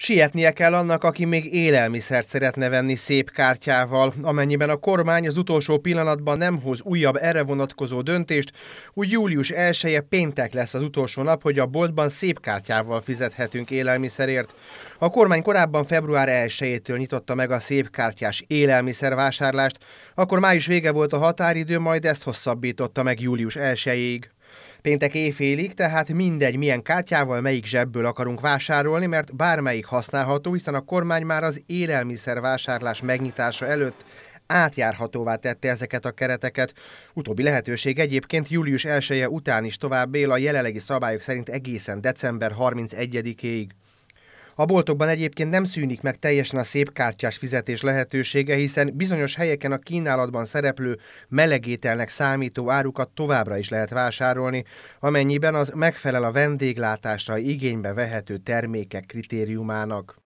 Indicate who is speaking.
Speaker 1: Sietnie kell annak, aki még élelmiszert szeretne venni szép kártyával. Amennyiben a kormány az utolsó pillanatban nem hoz újabb erre vonatkozó döntést, úgy július 1 -e péntek lesz az utolsó nap, hogy a boltban szép kártyával fizethetünk élelmiszerért. A kormány korábban február 1-től nyitotta meg a szép kártyás élelmiszervásárlást, akkor május vége volt a határidő, majd ezt hosszabbította meg július 1-ig. Péntek éjfélig, tehát mindegy, milyen kártyával, melyik zsebből akarunk vásárolni, mert bármelyik használható, hiszen a kormány már az élelmiszervásárlás megnyitása előtt átjárhatóvá tette ezeket a kereteket. Utóbbi lehetőség egyébként július 1 -e után is tovább él a jelenlegi szabályok szerint egészen december 31-ig. A boltokban egyébként nem szűnik meg teljesen a szép kártyás fizetés lehetősége, hiszen bizonyos helyeken a kínálatban szereplő melegételnek számító árukat továbbra is lehet vásárolni, amennyiben az megfelel a vendéglátásra igénybe vehető termékek kritériumának.